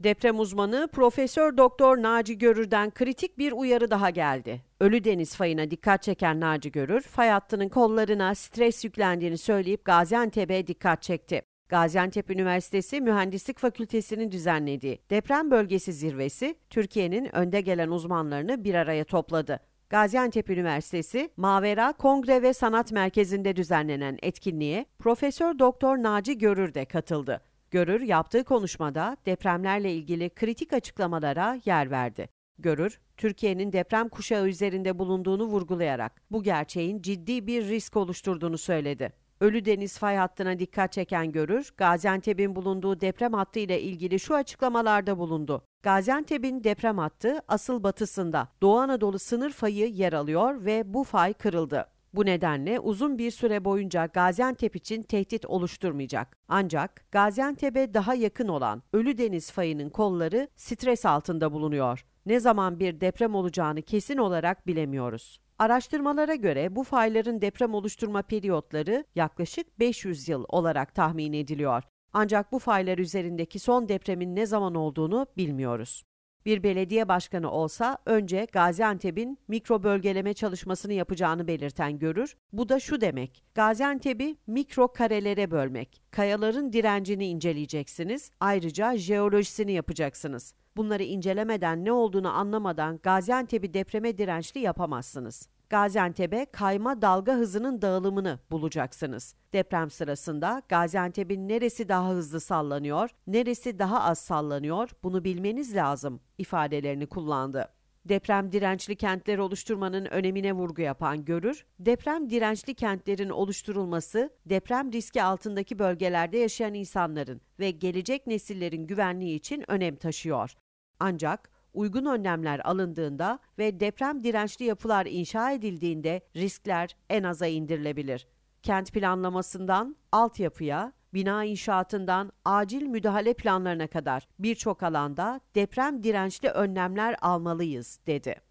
Deprem uzmanı Profesör Doktor Naci Görür'den kritik bir uyarı daha geldi. Ölü deniz fayına dikkat çeken Naci Görür, fay hattının kollarına stres yüklendiğini söyleyip Gaziantep'e dikkat çekti. Gaziantep Üniversitesi Mühendislik Fakültesinin düzenlediği deprem bölgesi zirvesi Türkiye'nin önde gelen uzmanlarını bir araya topladı. Gaziantep Üniversitesi Mavera Kongre ve Sanat Merkezi'nde düzenlenen etkinliğe Profesör Doktor Naci Görür de katıldı. Görür yaptığı konuşmada depremlerle ilgili kritik açıklamalara yer verdi. Görür, Türkiye'nin deprem kuşağı üzerinde bulunduğunu vurgulayarak bu gerçeğin ciddi bir risk oluşturduğunu söyledi. Ölü Deniz fay hattına dikkat çeken görür, Gaziantep'in bulunduğu deprem hattı ile ilgili şu açıklamalarda bulundu. Gaziantep'in deprem hattı asıl batısında Doğu Anadolu sınır fayı yer alıyor ve bu fay kırıldı. Bu nedenle uzun bir süre boyunca Gaziantep için tehdit oluşturmayacak. Ancak Gaziantep'e daha yakın olan Ölüdeniz fayının kolları stres altında bulunuyor. Ne zaman bir deprem olacağını kesin olarak bilemiyoruz. Araştırmalara göre bu fayların deprem oluşturma periyotları yaklaşık 500 yıl olarak tahmin ediliyor. Ancak bu faylar üzerindeki son depremin ne zaman olduğunu bilmiyoruz. Bir belediye başkanı olsa önce Gaziantep'in mikro bölgeleme çalışmasını yapacağını belirten görür. Bu da şu demek. Gaziantep'i mikro karelere bölmek. Kayaların direncini inceleyeceksiniz. Ayrıca jeolojisini yapacaksınız. Bunları incelemeden ne olduğunu anlamadan Gaziantep'i depreme dirençli yapamazsınız. Gaziantep'e kayma dalga hızının dağılımını bulacaksınız. Deprem sırasında Gaziantep'in neresi daha hızlı sallanıyor, neresi daha az sallanıyor bunu bilmeniz lazım ifadelerini kullandı deprem dirençli kentler oluşturmanın önemine vurgu yapan görür, deprem dirençli kentlerin oluşturulması, deprem riski altındaki bölgelerde yaşayan insanların ve gelecek nesillerin güvenliği için önem taşıyor. Ancak uygun önlemler alındığında ve deprem dirençli yapılar inşa edildiğinde riskler en aza indirilebilir. Kent planlamasından altyapıya, bina inşaatından acil müdahale planlarına kadar birçok alanda deprem dirençli önlemler almalıyız dedi.